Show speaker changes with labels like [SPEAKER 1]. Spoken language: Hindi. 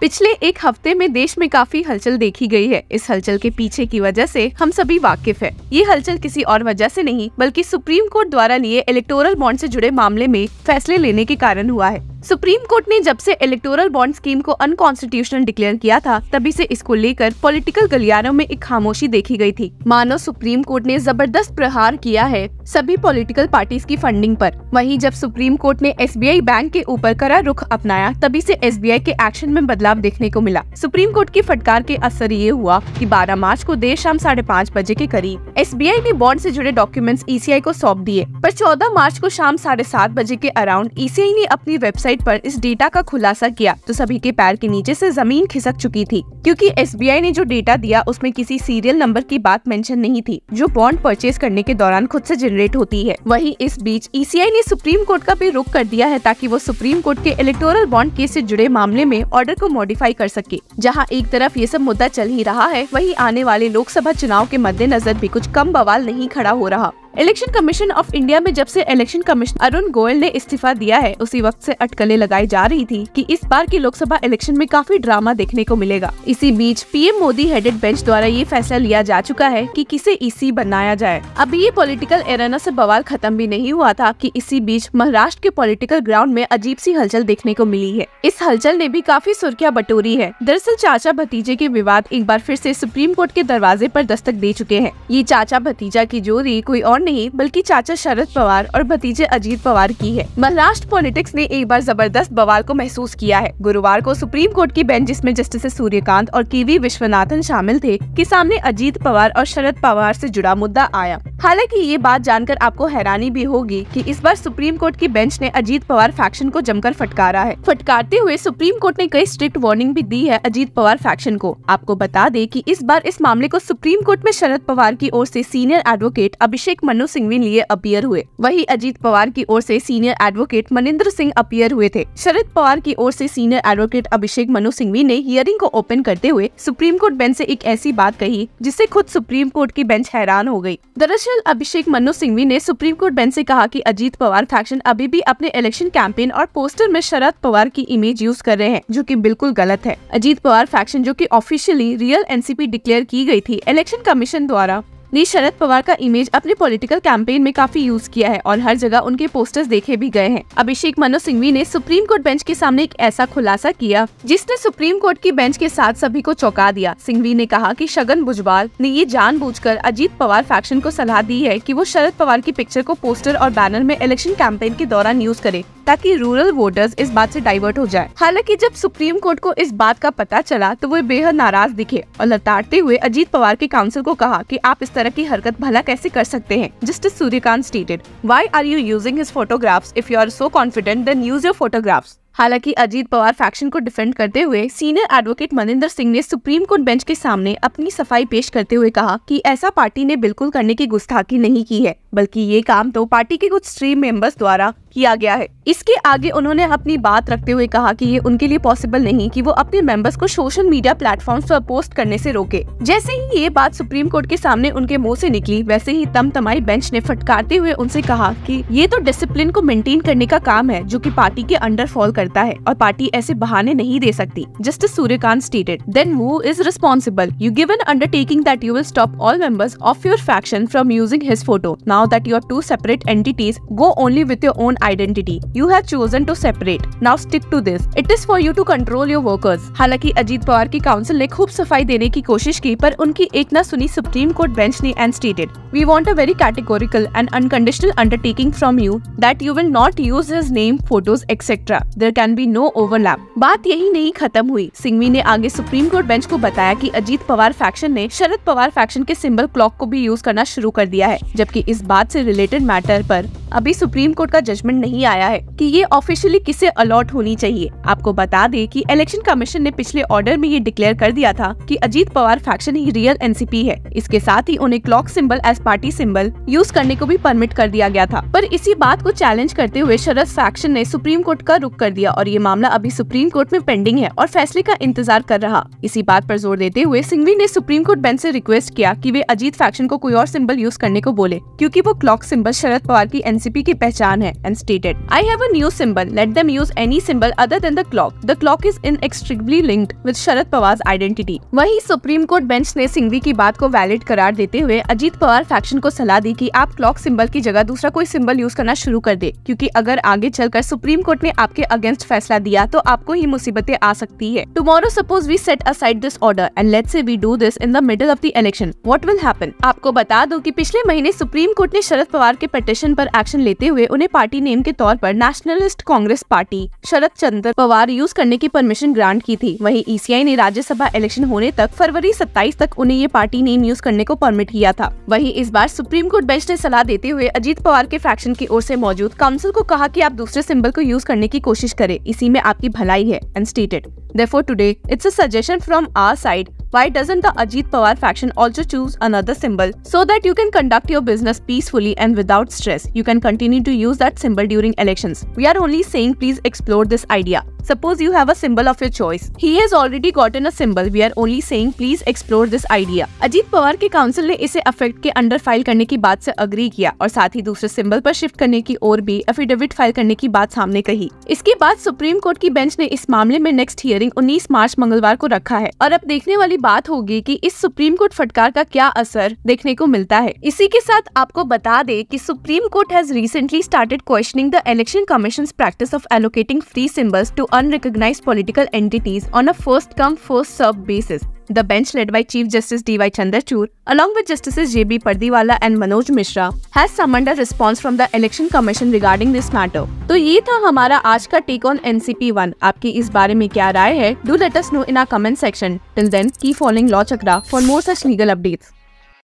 [SPEAKER 1] पिछले एक हफ्ते में देश में काफी हलचल देखी गई है इस हलचल के पीछे की वजह से हम सभी वाकिफ है ये हलचल किसी और वजह से नहीं बल्कि सुप्रीम कोर्ट द्वारा लिए इलेक्टोरल बॉन्ड से जुड़े मामले में फैसले लेने के कारण हुआ है सुप्रीम कोर्ट ने जब से इलेक्टोरल बॉन्ड स्कीम को अनकॉन्स्टिट्यूशनल डिक्लेयर किया था तभी से इसको लेकर पॉलिटिकल गलियारों में एक खामोशी देखी गई थी मानो सुप्रीम कोर्ट ने जबरदस्त प्रहार किया है सभी पॉलिटिकल पार्टीज की फंडिंग पर वहीं जब सुप्रीम कोर्ट ने एसबीआई बैंक के ऊपर करा रुख अपनाया तभी से एस के एक्शन में बदलाव देखने को मिला सुप्रीम कोर्ट की फटकार के असर ये हुआ की बारह मार्च को देर शाम साढ़े पाँच बजे के करीब एस ने बॉन्ड ऐसी जुड़े डॉक्यूमेंट्स ई e को सौंप दिए आरोप चौदह मार्च को शाम साढ़े सात बजे के अराउंड ई e ने अपनी वेबसाइट वेबसाइट पर इस डेटा का खुलासा किया तो सभी के पैर के नीचे से जमीन खिसक चुकी थी क्योंकि एसबीआई ने जो डेटा दिया उसमें किसी सीरियल नंबर की बात मेंशन नहीं थी जो बॉन्ड परचेज करने के दौरान खुद से जनरेट होती है वहीं इस बीच ईसीआई e ने सुप्रीम कोर्ट का भी रुख कर दिया है ताकि वो सुप्रीम कोर्ट के इलेक्टोरल बॉन्ड केस ऐसी जुड़े मामले में ऑर्डर को मॉडिफाई कर सके जहाँ एक तरफ ये सब मुद्दा चल ही रहा है वही आने वाले लोकसभा चुनाव के मद्देनजर भी कुछ कम बवाल नहीं खड़ा हो रहा इलेक्शन कमीशन ऑफ इंडिया में जब से इलेक्शन कमीशन अरुण गोयल ने इस्तीफा दिया है उसी वक्त से अटकलें लगाई जा रही थी कि इस बार की लोकसभा इलेक्शन में काफी ड्रामा देखने को मिलेगा इसी बीच पीएम मोदी हेडेड बेंच द्वारा ये फैसला लिया जा चुका है कि किसे ईसी बनाया जाए अभी ये पॉलिटिकल एराना से बवाल खत्म भी नहीं हुआ था कि इसी बीच महाराष्ट्र के पॉलिटिकल ग्राउंड में अजीब सी हलचल देखने को मिली है इस हलचल ने भी काफी सुर्खियां बटोरी है दरअसल चाचा भतीजे के विवाद एक बार फिर से सुप्रीम कोर्ट के दरवाजे पर दस्तक दे चुके हैं ये चाचा भतीजा की जोड़ी कोई और नहीं बल्कि चाचा शरद पवार और भतीजे अजीत पवार की है महाराष्ट्र पॉलिटिक्स ने एक बार जबरदस्त बवाल को महसूस किया है गुरुवार को सुप्रीम कोर्ट की बेंच जिसमें जस्टिस सूर्यकांत और के विश्वनाथन शामिल थे के सामने अजीत पवार और शरद पवार ऐसी जुड़ा मुद्दा आया हालांकि ये बात जानकर आपको हैरानी भी होगी कि इस बार सुप्रीम कोर्ट की बेंच ने अजीत पवार फैक्शन को जमकर फटकारा है फटकारते हुए सुप्रीम कोर्ट ने कई स्ट्रिक्ट वार्निंग भी दी है अजीत पवार फैक्शन को आपको बता दे की इस बार इस मामले को सुप्रीम कोर्ट में शरद पवार की ओर ऐसी सीनियर एडवोकेट अभिषेक मनु सिंघवी लिए अपियर हुए वही अजीत पवार की ओर से senior advocate Maninder Singh appear हुए थे शरद पवार की ओर से सीनियर एडवोकेट अभिषेक मनु सिंघवी ने हियरिंग को ओपन करते हुए सुप्रीम कोर्ट बेंच से एक ऐसी बात कही जिससे खुद सुप्रीम कोर्ट की बेंच हैरान हो गयी दरअसल अभिषेक मनु सिंघवी ने सुप्रीम कोर्ट बेंच ऐसी कहा की अजीत पवार फैक्शन अभी भी अपने इलेक्शन कैंपेन और पोस्टर में शरद पवार की इमेज यूज कर रहे हैं जो की बिल्कुल गलत है अजीत पवार फैक्शन जो की ऑफिशियली रियल एनसीपी डिक्लेयर की गयी थी इलेक्शन कमीशन द्वारा ने शरद पवार का इमेज अपने पॉलिटिकल कैंपेन में काफी यूज किया है और हर जगह उनके पोस्टर्स देखे भी गए हैं अभिषेक मनु सिंघवी ने सुप्रीम कोर्ट बेंच के सामने एक ऐसा खुलासा किया जिसने सुप्रीम कोर्ट की बेंच के साथ सभी को चौंका दिया सिंघवी ने कहा की शगन भुजवाल ने ये कर अजीत पवार फैक्शन को सलाह दी है की वो शरद पवार की पिक्चर को पोस्टर और बैनर में इलेक्शन कैंपेन के दौरान यूज करे ताकि रूरल वोटर्स इस बात से डाइवर्ट हो जाए हालांकि जब सुप्रीम कोर्ट को इस बात का पता चला तो वे बेहद नाराज दिखे और लताड़ते हुए अजीत पवार के काउंसिल को कहा कि आप इस तरह की हरकत भला कैसे कर सकते हैं justice Suryakant stated why are you using his photographs if you are so confident then use your photographs हालांकि अजीत पवार फैक्शन को डिफेंड करते हुए सीनियर एडवोकेट मनिंदर सिंह ने सुप्रीम कोर्ट बेंच के सामने अपनी सफाई पेश करते हुए कहा कि ऐसा पार्टी ने बिल्कुल करने की गुस्ताखी नहीं की है बल्कि ये काम तो पार्टी के कुछ स्ट्रीम मेंबर्स द्वारा किया गया है इसके आगे उन्होंने अपनी बात रखते हुए कहा कि ये उनके लिए पॉसिबल नहीं कि वो अपने मेंबर्स को सोशल मीडिया प्लेटफॉर्म पर पोस्ट करने से रोके जैसे ही ये बात सुप्रीम कोर्ट के सामने उनके मुंह से निकली वैसे ही तम तमाई बेंच ने फटकारते हुए उनसे कहा कि ये तो डिसिप्लिन को मेंटेन करने का काम है जो कि पार्टी के अंडर फॉल कर करता है और पार्टी ऐसे बहाने नहीं दे सकती जस्टिस सूर्यकांत स्टेटेड देन वो is responsible you give an undertaking that you will stop all members of your faction from using his photo now that you are two separate entities go only with your own identity you have chosen to separate now stick to this it is for you to control your workers हालांकि अजीत पवार की काउंसिल ने खूब सफाई देने की कोशिश की पर उनकी एक न सुनी सुप्रीम कोर्ट बेंच ने and stated we want a very categorical and unconditional undertaking from you that you will not use his name photos etcetera there can be no overlap बात यही नहीं खत्म हुई सिंघवी ने आगे सुप्रीम कोर्ट बेंच को बताया कि अजीत पवार फैक्शन ने शरद पवार फैक्शन के सिंबल क्लॉक को भी यूज करना शुरू कर दिया है जबकि इस बात से रिलेटेड मैटर पर अभी सुप्रीम कोर्ट का जजमेंट नहीं आया है कि ये ऑफिशियली किसे अलॉट होनी चाहिए आपको बता दें कि इलेक्शन कमीशन ने पिछले ऑर्डर में ये डिक्लेयर कर दिया था कि अजीत पवार फैक्शन ही रियल एनसीपी है इसके साथ ही उन्हें clock symbol as party symbol use करने को भी परमिट कर दिया गया था पर इसी बात को चैलेंज करते हुए शरद फैक्शन ने सुप्रीम कोर्ट का रुख कर दिया और ये मामला अभी सुप्रीम कोर्ट में पेंडिंग है और फैसले का इंतजार कर रहा इसी बात आरोप जोर देते हुए सिंघवी ने सुप्रीम कोर्ट बेंच ऐसी रिक्वेस्ट किया कि वे अजीत फैक्शन को कोई और सिंबल यूज करने को बोले क्यूँकी वो क्लॉक सिंबल शरद पवार की एनसीपी एनसीपी की पहचान है and stated I have a new symbol let them use any symbol other than the clock the clock is in extremely linked with Sharad Pawar identity वही सुप्रीम कोर्ट बेंच ने सिंघवी की बात को वैलिड करार देते हुए अजीत पवार फैक्शन को सलाह दी की आप क्लॉक सिंबल की जगह दूसरा कोई सिंबल यूज करना शुरू कर दे क्यूँकी अगर आगे चलकर सुप्रीम कोर्ट ने आपके अगेंस्ट फैसला दिया तो आपको ही मुसीबतें आ सकती है tomorrow suppose we set aside this order and let say we do this in the middle of the election what will happen आपको बता दो की पिछले महीने सुप्रीम कोर्ट ने शरद पवार के पटिशन आरोप एक्शन लेते हुए उन्हें पार्टी नेम के तौर पर Nationalist Congress Party Sharad Chandra Pawar use करने की परमिशन ग्रांट की थी वहीं ईसीआई e ने राज्यसभा इलेक्शन होने तक फरवरी 27 तक उन्हें ये पार्टी नेम यूज करने को परमिट किया था वहीं इस बार सुप्रीम कोर्ट बेंच ने सलाह देते हुए अजीत पवार के फ्रैक्शन की ओर ऐसी मौजूद काउंसिल को कहा की आप दूसरे सिंबल को यूज करने की कोशिश करे इसी में आपकी भलाई है and stated therefore today it's a suggestion from our side why doesn't the Ajit Pawar faction also choose another symbol so that you can conduct your business peacefully and without stress? You can continue to use that symbol during elections. We are only saying please explore this idea. Suppose you have a symbol of your choice. He has already gotten a symbol. We are only saying please explore this idea. Ajit Pawar ke council ne ise affect ke under file karne ki baat se agree kiya aur saath hi dusre symbol par shift karne ki aur bhi affidavit file karne ki baat samne kahi. Iske baad Supreme Court ki bench ne is mamle mein next hearing 19 March mangalwar ko rakha hai aur ab dekhne wali बात होगी कि इस सुप्रीम कोर्ट फटकार का क्या असर देखने को मिलता है इसी के साथ आपको बता दे कि Supreme Court has recently started questioning the Election Commission practice of allocating free symbols to unrecognise political entities on a first come first serve basis The bench led by Chief Justice D.Y. Chandrachur, along with Justices J.B. Pardiwala and Manoj Mishra, has summoned a response from the Election Commission regarding this matter. तो ये था हमारा आज का take on N C P one आपकी इस बारे में क्या राय है do let us know in our comment section till then keep following law Chakra for more such legal updates